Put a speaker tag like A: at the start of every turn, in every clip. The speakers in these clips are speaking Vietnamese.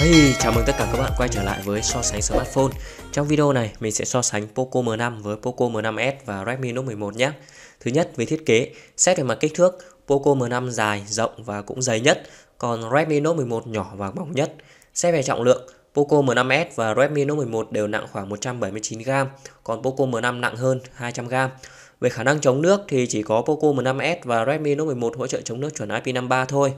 A: Hey, chào mừng tất cả các bạn quay trở lại với so sánh smartphone. Trong video này, mình sẽ so sánh Poco M5 với Poco M5s và Redmi Note 11 nhé. Thứ nhất, về thiết kế, xét về mặt kích thước, Poco M5 dài, rộng và cũng dày nhất, còn Redmi Note 11 nhỏ và mỏng nhất. Xét về trọng lượng, Poco M5s và Redmi Note 11 đều nặng khoảng 179g, còn Poco M5 nặng hơn 200g. Về khả năng chống nước thì chỉ có Poco M5s và Redmi Note 11 hỗ trợ chống nước chuẩn IP53 thôi.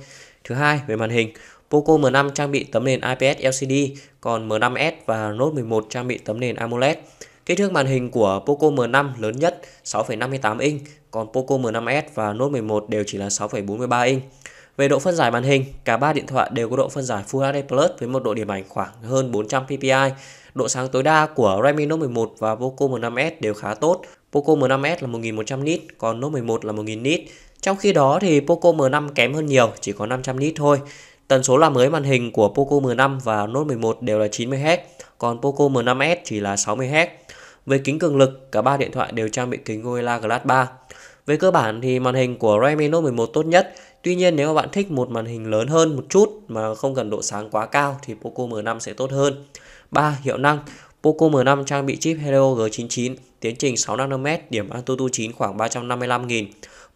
A: Thứ hai, về màn hình, Poco M5 trang bị tấm nền IPS LCD, còn M5s và Note 11 trang bị tấm nền AMOLED. Kích thước màn hình của Poco M5 lớn nhất 6,58 inch, còn Poco M5s và Note 11 đều chỉ là 6,43 inch. Về độ phân giải màn hình, cả 3 điện thoại đều có độ phân giải Full HD Plus với một độ điểm ảnh khoảng hơn 400 ppi. Độ sáng tối đa của Redmi Note 11 và Poco M5s đều khá tốt, Poco M5S là 1100 nit, còn Note 11 là 1000 nit. Trong khi đó thì Poco M5 kém hơn nhiều, chỉ có 500 nit thôi. Tần số làm mới màn hình của Poco M5 và Note 11 đều là 90Hz, còn Poco M5S chỉ là 60Hz. Về kính cường lực, cả ba điện thoại đều trang bị kính Gorilla Glass 3. Về cơ bản thì màn hình của Redmi Note 11 tốt nhất, tuy nhiên nếu mà bạn thích một màn hình lớn hơn một chút mà không cần độ sáng quá cao thì Poco M5 sẽ tốt hơn. 3. Hiệu năng Poco M5 trang bị chip Helio G99, tiến trình 6nm, điểm AnTuTu 9 khoảng 355.000.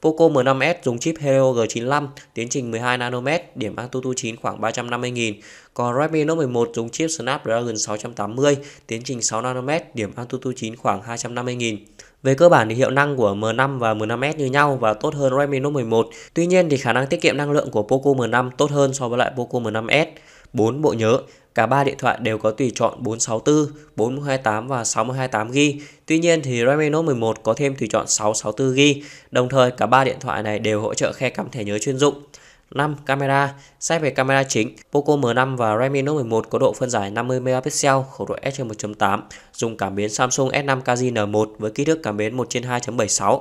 A: Poco M5S dùng chip Helio G95, tiến trình 12nm, điểm AnTuTu 9 khoảng 350.000. Còn Redmi Note 11 dùng chip Snapdragon 680, tiến trình 6nm, điểm AnTuTu 9 khoảng 250.000. Về cơ bản thì hiệu năng của M5 và M5S như nhau và tốt hơn Redmi Note 11. Tuy nhiên thì khả năng tiết kiệm năng lượng của Poco M5 tốt hơn so với lại Poco M5S. 4 bộ nhớ Cả 3 điện thoại đều có tùy chọn 464, 428 và 628GB. Tuy nhiên thì Redmi Note 11 có thêm tùy chọn 664GB. Đồng thời cả 3 điện thoại này đều hỗ trợ khe cắm thẻ nhớ chuyên dụng. 5. Camera Xét về camera chính, Poco M5 và Redmi Note 11 có độ phân giải 50 megapixel, khẩu độ f1.8, dùng cảm biến Samsung S5 KZN1 với kích thước cảm biến 1 trên 2.76.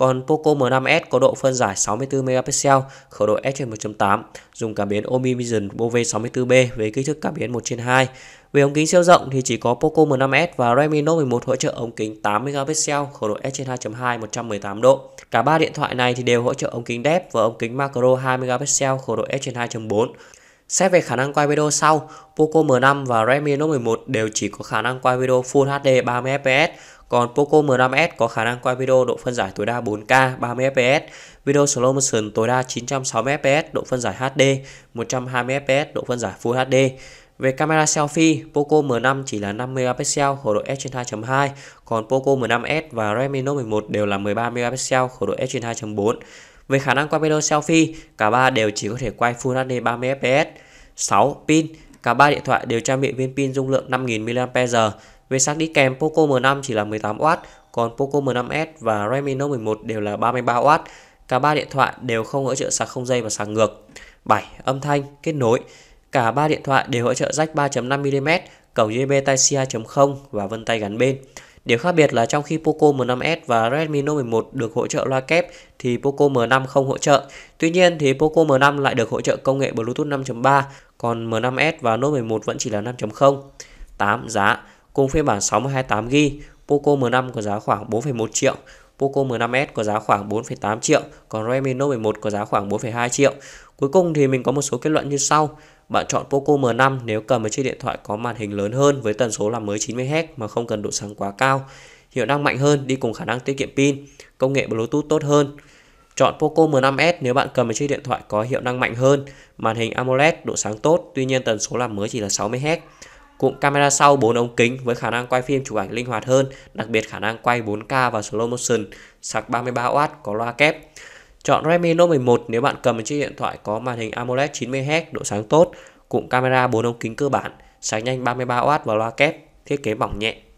A: Còn Poco M5S có độ phân giải 64 megapixel, khẩu độ f 1.8, dùng cảm biến OmniVision OV64B với kích thước cảm biến 1/2. trên Về ống kính siêu rộng thì chỉ có Poco M5S và Redmi Note 11 hỗ trợ ống kính 8 megapixel, khẩu độ f/2.2 118 độ. Cả ba điện thoại này thì đều hỗ trợ ống kính depth và ống kính macro 2 megapixel, khẩu độ f/2.4. Xét về khả năng quay video sau, Poco M5 và Redmi Note 11 đều chỉ có khả năng quay video Full HD 30fps, còn Poco M5s có khả năng quay video độ phân giải tối đa 4K 30fps, video slow motion tối đa 960fps, độ phân giải HD 120fps, độ phân giải Full HD. Về camera selfie, Poco M5 chỉ là 5 megapixel khẩu độ f/2.2, còn Poco M5s và Redmi Note 11 đều là 13 megapixel khẩu độ f/2.4. Về khả năng quay video selfie, cả ba đều chỉ có thể quay Full HD 30 fps. 6. Pin Cả ba điện thoại đều trang bị viên pin dung lượng 5000 mAh. Về sạc đi kèm, Poco M5 chỉ là 18W, còn Poco M5s và Redmi Note 11 đều là 33W. Cả ba điện thoại đều không hỗ trợ sạc không dây và sạc ngược. 7. Âm thanh, kết nối Cả ba điện thoại đều hỗ trợ jack 3.5mm, cổng USB Type-C 2.0 và vân tay gắn bên. Điểm khác biệt là trong khi Poco M5s và Redmi Note 11 được hỗ trợ loa kép thì Poco M5 không hỗ trợ. Tuy nhiên thì Poco M5 lại được hỗ trợ công nghệ Bluetooth 5.3, còn M5s và Note 11 vẫn chỉ là 5.0. 8. Giá Cùng phiên bản 628GB, Poco M5 có giá khoảng 4,1 triệu, Poco M5s có giá khoảng 4,8 triệu, còn Redmi Note 11 có giá khoảng 4,2 triệu. Cuối cùng thì mình có một số kết luận như sau. Bạn chọn Poco M5 nếu cầm một chiếc điện thoại có màn hình lớn hơn với tần số là mới 90Hz mà không cần độ sáng quá cao. Hiệu năng mạnh hơn đi cùng khả năng tiết kiệm pin, công nghệ Bluetooth tốt hơn. Chọn Poco M5s nếu bạn cầm một chiếc điện thoại có hiệu năng mạnh hơn, màn hình AMOLED, độ sáng tốt, tuy nhiên tần số làm mới chỉ là 60Hz. Cụm camera sau 4 ống kính với khả năng quay phim chụp ảnh linh hoạt hơn, đặc biệt khả năng quay 4K và slow motion, sạc 33W có loa kép. Chọn Redmi Note 11 nếu bạn cầm một chiếc điện thoại có màn hình AMOLED 90Hz, độ sáng tốt, cụm camera 4 ống kính cơ bản, sạc nhanh 33W và loa kép, thiết kế mỏng nhẹ.